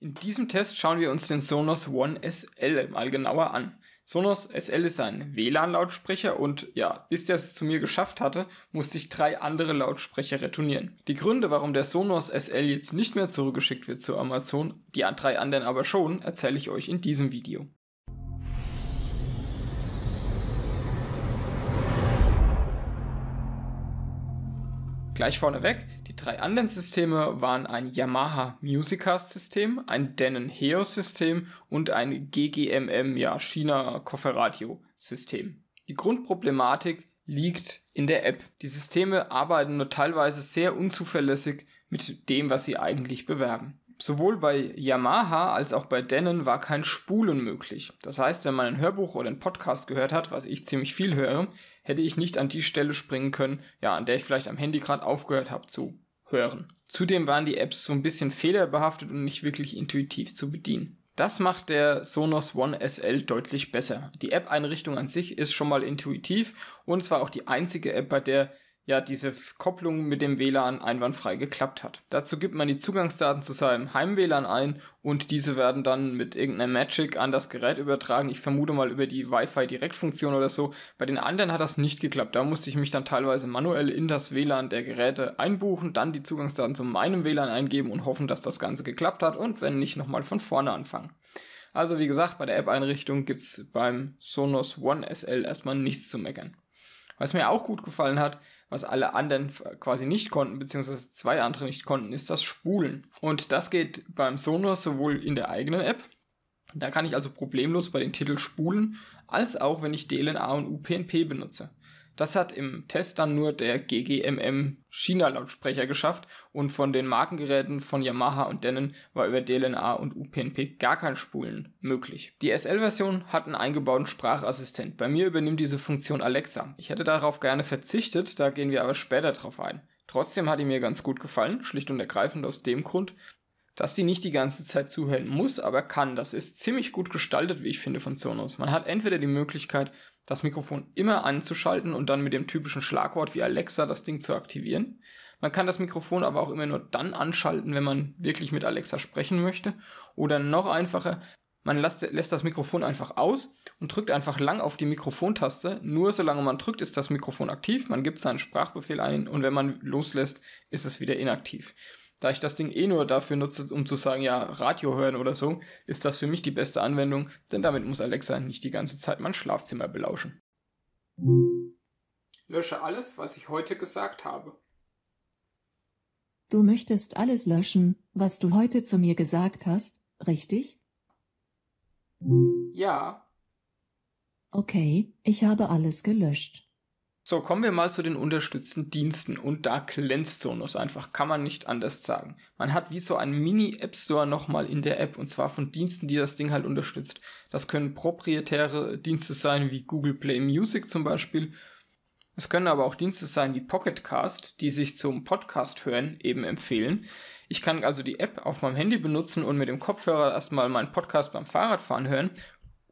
In diesem Test schauen wir uns den Sonos One SL mal genauer an. Sonos SL ist ein WLAN-Lautsprecher und ja, bis der es zu mir geschafft hatte, musste ich drei andere Lautsprecher retournieren. Die Gründe, warum der Sonos SL jetzt nicht mehr zurückgeschickt wird zu Amazon, die drei anderen aber schon, erzähle ich euch in diesem Video. Gleich vorneweg, die drei anderen Systeme waren ein Yamaha Musicast-System, ein Denon Heos system und ein GGMM, ja, China Kofferradio system Die Grundproblematik liegt in der App. Die Systeme arbeiten nur teilweise sehr unzuverlässig mit dem, was sie eigentlich bewerben. Sowohl bei Yamaha als auch bei Denon war kein Spulen möglich. Das heißt, wenn man ein Hörbuch oder ein Podcast gehört hat, was ich ziemlich viel höre, hätte ich nicht an die Stelle springen können, ja, an der ich vielleicht am Handy gerade aufgehört habe zu hören. Zudem waren die Apps so ein bisschen fehlerbehaftet und nicht wirklich intuitiv zu bedienen. Das macht der Sonos One SL deutlich besser. Die App-Einrichtung an sich ist schon mal intuitiv und zwar auch die einzige App, bei der ja diese Kopplung mit dem WLAN einwandfrei geklappt hat. Dazu gibt man die Zugangsdaten zu seinem Heim-WLAN ein und diese werden dann mit irgendeiner Magic an das Gerät übertragen. Ich vermute mal über die Wi-Fi-Direktfunktion oder so. Bei den anderen hat das nicht geklappt. Da musste ich mich dann teilweise manuell in das WLAN der Geräte einbuchen, dann die Zugangsdaten zu meinem WLAN eingeben und hoffen, dass das Ganze geklappt hat und wenn nicht, nochmal von vorne anfangen. Also wie gesagt, bei der App-Einrichtung gibt es beim Sonos One SL erstmal nichts zu meckern. Was mir auch gut gefallen hat, was alle anderen quasi nicht konnten, beziehungsweise zwei andere nicht konnten, ist das Spulen. Und das geht beim Sonos sowohl in der eigenen App, da kann ich also problemlos bei den Titeln spulen, als auch wenn ich DLNA und UPnP benutze. Das hat im Test dann nur der GGMM China Lautsprecher geschafft und von den Markengeräten von Yamaha und Denon war über DLNA und UPnP gar kein Spulen möglich. Die SL-Version hat einen eingebauten Sprachassistent. Bei mir übernimmt diese Funktion Alexa. Ich hätte darauf gerne verzichtet, da gehen wir aber später drauf ein. Trotzdem hat die mir ganz gut gefallen, schlicht und ergreifend aus dem Grund, dass die nicht die ganze Zeit zuhören muss, aber kann. Das ist ziemlich gut gestaltet, wie ich finde, von Sonos. Man hat entweder die Möglichkeit, das Mikrofon immer anzuschalten und dann mit dem typischen Schlagwort wie Alexa das Ding zu aktivieren. Man kann das Mikrofon aber auch immer nur dann anschalten, wenn man wirklich mit Alexa sprechen möchte. Oder noch einfacher, man lässt, lässt das Mikrofon einfach aus und drückt einfach lang auf die Mikrofontaste. Nur solange man drückt, ist das Mikrofon aktiv. Man gibt seinen Sprachbefehl ein und wenn man loslässt, ist es wieder inaktiv. Da ich das Ding eh nur dafür nutze, um zu sagen, ja, Radio hören oder so, ist das für mich die beste Anwendung, denn damit muss Alexa nicht die ganze Zeit mein Schlafzimmer belauschen. Lösche alles, was ich heute gesagt habe. Du möchtest alles löschen, was du heute zu mir gesagt hast, richtig? Ja. Okay, ich habe alles gelöscht. So, kommen wir mal zu den unterstützten Diensten und da glänzt Sonos einfach, kann man nicht anders sagen. Man hat wie so einen Mini-App Store nochmal in der App und zwar von Diensten, die das Ding halt unterstützt. Das können proprietäre Dienste sein wie Google Play Music zum Beispiel. Es können aber auch Dienste sein wie Pocket Cast, die sich zum Podcast hören eben empfehlen. Ich kann also die App auf meinem Handy benutzen und mit dem Kopfhörer erstmal meinen Podcast beim Fahrradfahren hören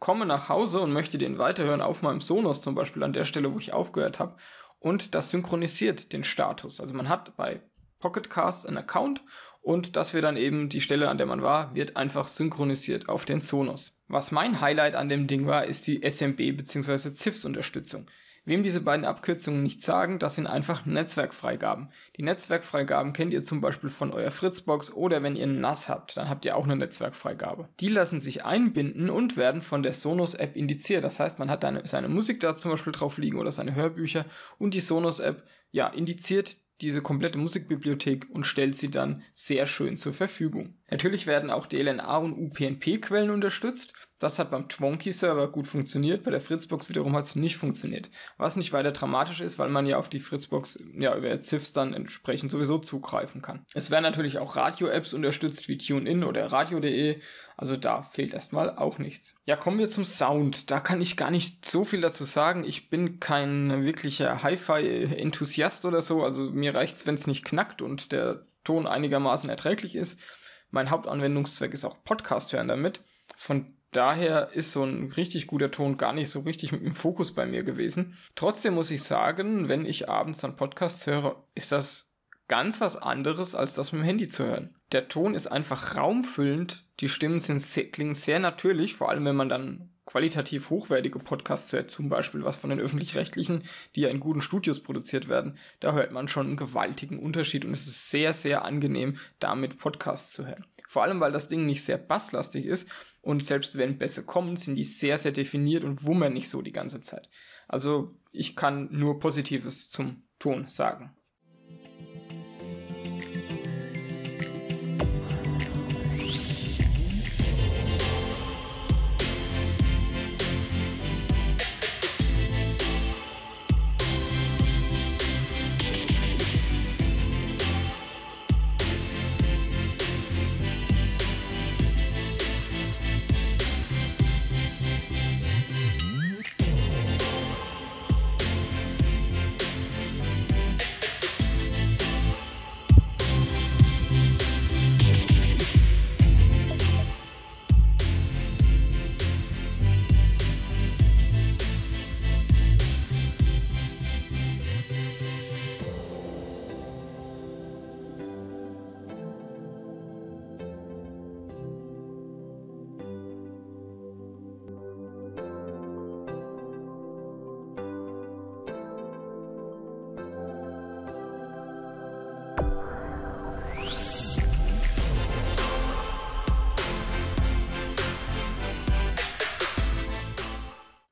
komme nach Hause und möchte den weiterhören auf meinem Sonos zum Beispiel an der Stelle, wo ich aufgehört habe. Und das synchronisiert den Status. Also man hat bei Pocketcast einen Account und das wird dann eben die Stelle, an der man war, wird einfach synchronisiert auf den Sonos. Was mein Highlight an dem Ding war, ist die SMB bzw. ZIFS Unterstützung. Wem diese beiden Abkürzungen nicht sagen, das sind einfach Netzwerkfreigaben. Die Netzwerkfreigaben kennt ihr zum Beispiel von eurer Fritzbox oder wenn ihr einen NAS habt, dann habt ihr auch eine Netzwerkfreigabe. Die lassen sich einbinden und werden von der Sonos-App indiziert. Das heißt, man hat eine, seine Musik da zum Beispiel drauf liegen oder seine Hörbücher und die Sonos-App ja, indiziert diese komplette Musikbibliothek und stellt sie dann sehr schön zur Verfügung. Natürlich werden auch DLNA und UPnP-Quellen unterstützt. Das hat beim Twonky-Server gut funktioniert, bei der Fritzbox wiederum hat es nicht funktioniert. Was nicht weiter dramatisch ist, weil man ja auf die Fritzbox ja über Ziffs dann entsprechend sowieso zugreifen kann. Es werden natürlich auch Radio-Apps unterstützt wie TuneIn oder Radio.de, also da fehlt erstmal auch nichts. Ja, kommen wir zum Sound. Da kann ich gar nicht so viel dazu sagen. Ich bin kein wirklicher Hi-Fi-Enthusiast oder so, also mir reicht es, wenn es nicht knackt und der Ton einigermaßen erträglich ist. Mein Hauptanwendungszweck ist auch Podcast hören damit. Von daher ist so ein richtig guter Ton gar nicht so richtig im Fokus bei mir gewesen. Trotzdem muss ich sagen, wenn ich abends dann Podcasts höre, ist das ganz was anderes, als das mit dem Handy zu hören. Der Ton ist einfach raumfüllend, die Stimmen sind sehr, klingen sehr natürlich, vor allem wenn man dann qualitativ hochwertige Podcasts zu zum Beispiel was von den öffentlich-rechtlichen, die ja in guten Studios produziert werden, da hört man schon einen gewaltigen Unterschied und es ist sehr, sehr angenehm, damit Podcasts zu hören. Vor allem, weil das Ding nicht sehr basslastig ist und selbst wenn Bässe kommen, sind die sehr, sehr definiert und wummern nicht so die ganze Zeit. Also ich kann nur Positives zum Ton sagen.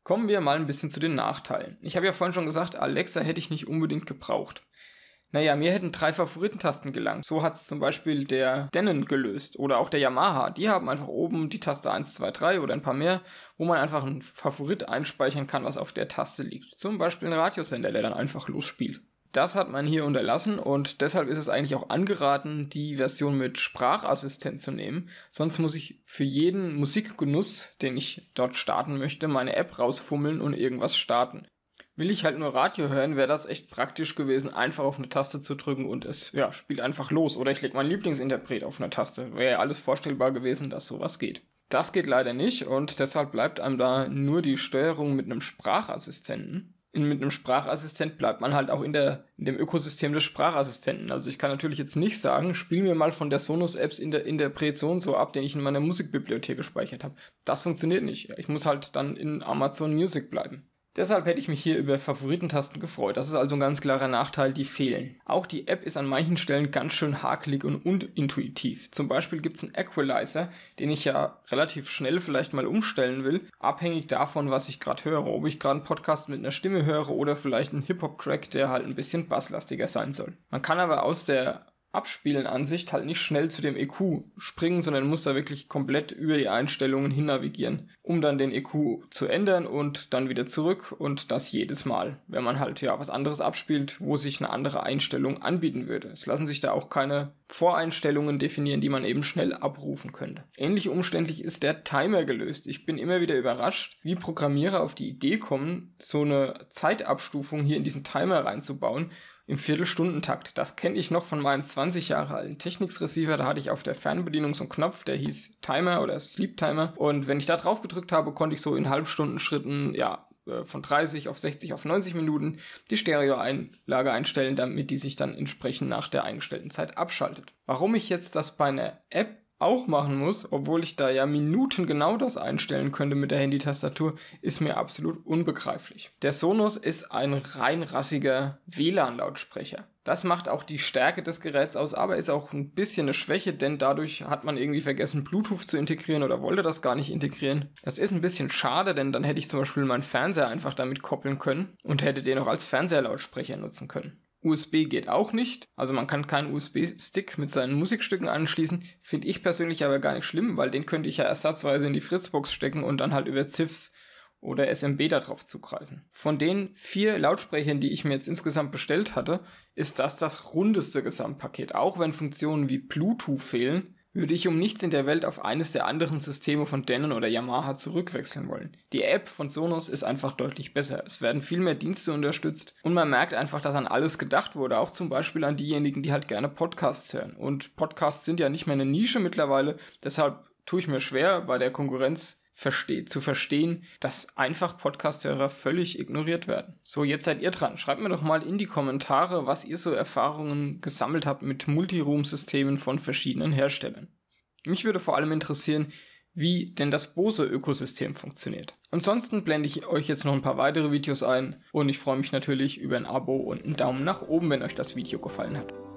Kommen wir mal ein bisschen zu den Nachteilen. Ich habe ja vorhin schon gesagt, Alexa hätte ich nicht unbedingt gebraucht. Naja, mir hätten drei Favoritentasten gelangt. So hat es zum Beispiel der Denon gelöst oder auch der Yamaha. Die haben einfach oben die Taste 1, 2, 3 oder ein paar mehr, wo man einfach einen Favorit einspeichern kann, was auf der Taste liegt. Zum Beispiel ein Radiosender, der dann einfach losspielt. Das hat man hier unterlassen und deshalb ist es eigentlich auch angeraten, die Version mit Sprachassistent zu nehmen. Sonst muss ich für jeden Musikgenuss, den ich dort starten möchte, meine App rausfummeln und irgendwas starten. Will ich halt nur Radio hören, wäre das echt praktisch gewesen, einfach auf eine Taste zu drücken und es ja, spielt einfach los. Oder ich lege meinen Lieblingsinterpret auf eine Taste. Wäre ja alles vorstellbar gewesen, dass sowas geht. Das geht leider nicht und deshalb bleibt einem da nur die Steuerung mit einem Sprachassistenten mit einem Sprachassistent bleibt man halt auch in, der, in dem Ökosystem des Sprachassistenten. Also ich kann natürlich jetzt nicht sagen, spiel mir mal von der Sonos-Apps in der Interpretation so ab, den ich in meiner Musikbibliothek gespeichert habe. Das funktioniert nicht. Ich muss halt dann in Amazon Music bleiben. Deshalb hätte ich mich hier über Favoritentasten gefreut. Das ist also ein ganz klarer Nachteil, die fehlen. Auch die App ist an manchen Stellen ganz schön hakelig und unintuitiv. Zum Beispiel gibt es einen Equalizer, den ich ja relativ schnell vielleicht mal umstellen will, abhängig davon, was ich gerade höre. Ob ich gerade einen Podcast mit einer Stimme höre oder vielleicht einen Hip-Hop-Track, der halt ein bisschen basslastiger sein soll. Man kann aber aus der abspielen an sich halt nicht schnell zu dem EQ springen, sondern muss da wirklich komplett über die Einstellungen hin navigieren, um dann den EQ zu ändern und dann wieder zurück und das jedes Mal, wenn man halt ja was anderes abspielt, wo sich eine andere Einstellung anbieten würde. Es lassen sich da auch keine Voreinstellungen definieren, die man eben schnell abrufen könnte. Ähnlich umständlich ist der Timer gelöst. Ich bin immer wieder überrascht, wie Programmierer auf die Idee kommen, so eine Zeitabstufung hier in diesen Timer reinzubauen im Viertelstundentakt. Das kenne ich noch von meinem 20 Jahre alten Technics-Receiver. Da hatte ich auf der Fernbedienung so einen Knopf, der hieß Timer oder Sleep Timer. Und wenn ich da drauf gedrückt habe, konnte ich so in Halbstundenschritten, ja, äh, von 30 auf 60 auf 90 Minuten die Stereoeinlage einstellen, damit die sich dann entsprechend nach der eingestellten Zeit abschaltet. Warum ich jetzt das bei einer App auch machen muss, obwohl ich da ja Minuten genau das einstellen könnte mit der Handytastatur, ist mir absolut unbegreiflich. Der Sonos ist ein rein rassiger WLAN-Lautsprecher. Das macht auch die Stärke des Geräts aus, aber ist auch ein bisschen eine Schwäche, denn dadurch hat man irgendwie vergessen, Bluetooth zu integrieren oder wollte das gar nicht integrieren. Das ist ein bisschen schade, denn dann hätte ich zum Beispiel meinen Fernseher einfach damit koppeln können und hätte den auch als Fernseherlautsprecher nutzen können. USB geht auch nicht. Also man kann keinen USB-Stick mit seinen Musikstücken anschließen. Finde ich persönlich aber gar nicht schlimm, weil den könnte ich ja ersatzweise in die Fritzbox stecken und dann halt über ZIFs oder SMB darauf zugreifen. Von den vier Lautsprechern, die ich mir jetzt insgesamt bestellt hatte, ist das das rundeste Gesamtpaket. Auch wenn Funktionen wie Bluetooth fehlen, würde ich um nichts in der Welt auf eines der anderen Systeme von Denon oder Yamaha zurückwechseln wollen. Die App von Sonos ist einfach deutlich besser. Es werden viel mehr Dienste unterstützt und man merkt einfach, dass an alles gedacht wurde, auch zum Beispiel an diejenigen, die halt gerne Podcasts hören. Und Podcasts sind ja nicht mehr eine Nische mittlerweile, deshalb tue ich mir schwer, bei der Konkurrenz versteht, zu verstehen, dass einfach Podcasthörer völlig ignoriert werden. So, jetzt seid ihr dran. Schreibt mir doch mal in die Kommentare, was ihr so Erfahrungen gesammelt habt mit Multiroom-Systemen von verschiedenen Herstellern. Mich würde vor allem interessieren, wie denn das Bose-Ökosystem funktioniert. Ansonsten blende ich euch jetzt noch ein paar weitere Videos ein und ich freue mich natürlich über ein Abo und einen Daumen nach oben, wenn euch das Video gefallen hat.